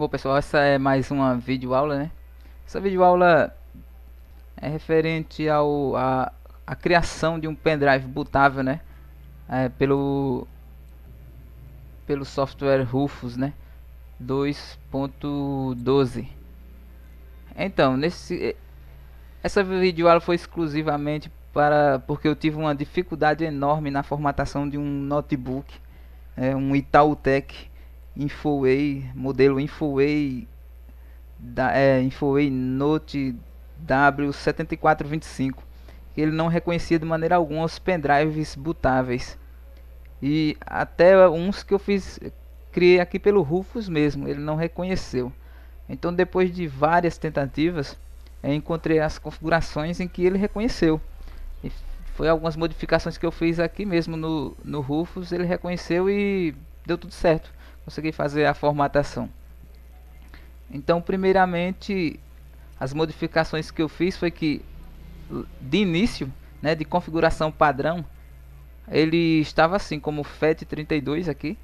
Bom pessoal, essa é mais uma videoaula, né? Essa videoaula é referente ao a, a criação de um pendrive bootável, né? É, pelo pelo software Rufus, né? 2.12. Então, nesse essa videoaula foi exclusivamente para porque eu tive uma dificuldade enorme na formatação de um notebook, é, um Itautec Infoway, modelo Infoway, da, é, Infoway Note W7425, ele não reconhecia de maneira alguma os pendrives bootáveis. E até uns que eu fiz, criei aqui pelo Rufus mesmo, ele não reconheceu. Então depois de várias tentativas, encontrei as configurações em que ele reconheceu. E foi algumas modificações que eu fiz aqui mesmo no, no Rufus, ele reconheceu e deu tudo certo conseguir fazer a formatação. Então, primeiramente, as modificações que eu fiz foi que de início, né, de configuração padrão, ele estava assim como FAT32 aqui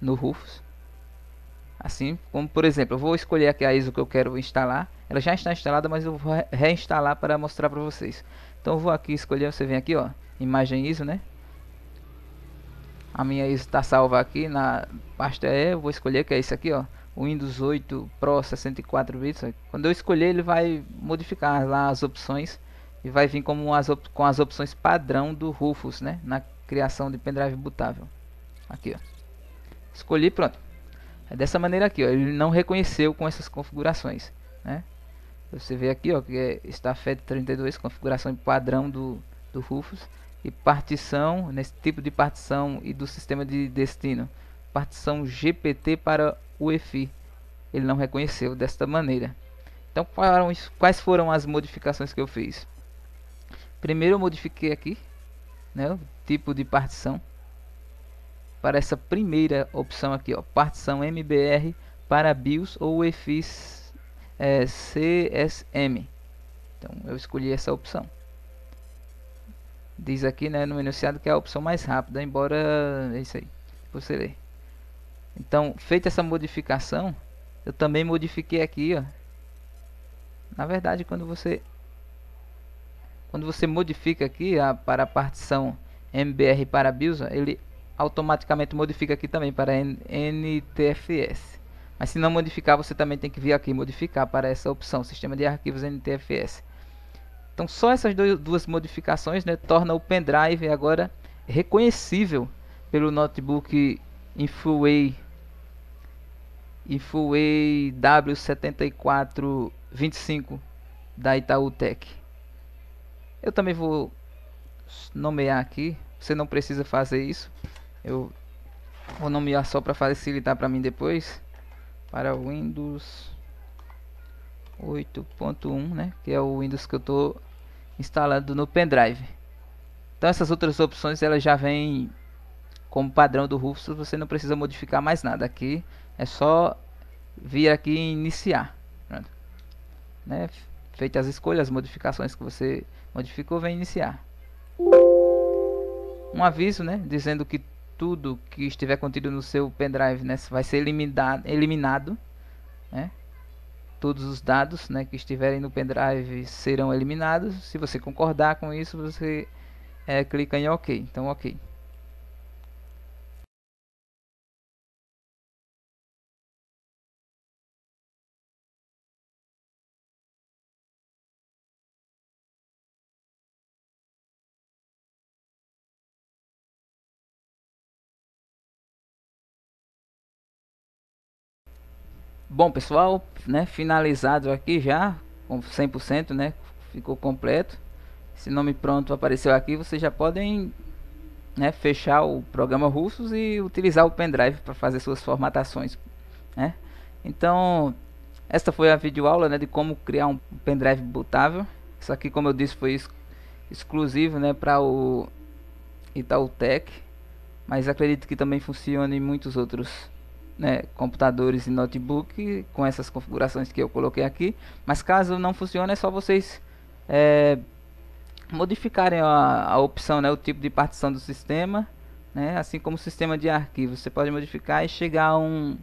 no Rufus. Assim, como por exemplo, eu vou escolher aqui a ISO que eu quero instalar. Ela já está instalada, mas eu vou reinstalar para mostrar para vocês. Então eu vou aqui escolher, você vem aqui, ó, imagem ISO, né? A minha está salva aqui na pasta E, eu vou escolher que é esse aqui, ó. Windows 8 Pro 64 bits. Quando eu escolher, ele vai modificar lá as opções e vai vir como as com as opções padrão do Rufus, né? Na criação de pendrive bootável. Aqui, ó. Escolhi, pronto. É dessa maneira aqui, ó. Ele não reconheceu com essas configurações, né? Você vê aqui, ó, que é está FED32, configuração padrão do do Rufus e partição, nesse tipo de partição e do sistema de destino, partição GPT para o EFI. Ele não reconheceu desta maneira. Então, quais foram as modificações que eu fiz? Primeiro, eu modifiquei aqui né, o tipo de partição para essa primeira opção aqui, ó, partição MBR para BIOS ou EFI é, eh, CSM. Então, eu escolhi essa opção diz aqui né, no enunciado que é a opção mais rápida, embora é isso aí, você lê. Então, feita essa modificação, eu também modifiquei aqui, ó. Na verdade, quando você quando você modifica aqui a, para a partição MBR para BIOS, ele automaticamente modifica aqui também para NTFS. Mas se não modificar, você também tem que vir aqui modificar para essa opção, sistema de arquivos NTFS. Então só essas duas modificações né, torna o pendrive agora reconhecível pelo notebook Infoway Infoway W7425 da Itaú Tech. Eu também vou nomear aqui, você não precisa fazer isso. Eu vou nomear só para facilitar para mim depois. Para Windows 8.1, né? Que é o Windows que eu estou instalando no pendrive. Então essas outras opções elas já vêm como padrão do Rufus, você não precisa modificar mais nada aqui, é só vir aqui e iniciar. Pronto. Né? Feitas as escolhas, as modificações que você modificou, vem iniciar. Um aviso, né, dizendo que tudo que estiver contido no seu pendrive, né, vai ser eliminado, eliminado né? todos os dados né, que estiverem no pendrive serão eliminados. Se você concordar com isso, você é, clica em OK. Então, OK. Bom, pessoal, né, finalizado aqui já, com 100%, né, ficou completo. Esse nome pronto apareceu aqui, vocês já podem né, fechar o programa Russos e utilizar o pendrive para fazer suas formatações. Né? Então, esta foi a videoaula né, de como criar um pendrive bootável. Isso aqui, como eu disse, foi ex exclusivo né, para o Itautec, mas acredito que também funciona em muitos outros né, computadores e notebook com essas configurações que eu coloquei aqui. Mas caso não funcione, é só vocês é, modificarem a, a, opção, né, o tipo de partição do sistema, né, assim como o sistema de arquivos. Você pode modificar e chegar a um,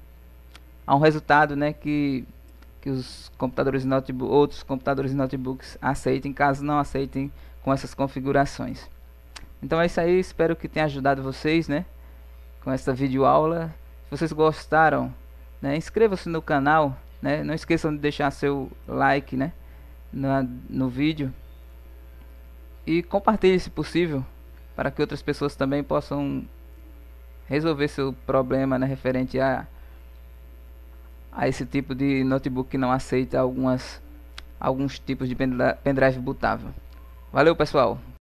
a um resultado né, que, que os computadores notebook, outros computadores e notebooks aceitem, caso não aceitem com essas configurações. Então é isso aí, espero que tenha ajudado vocês né, com essa videoaula. aula vocês gostaram, né, inscreva-se no canal, né, não esqueçam de deixar seu like né, na, no vídeo e compartilhe se possível para que outras pessoas também possam resolver seu problema né, referente a, a esse tipo de notebook que não aceita algumas, alguns tipos de pendrive bootável. Valeu pessoal!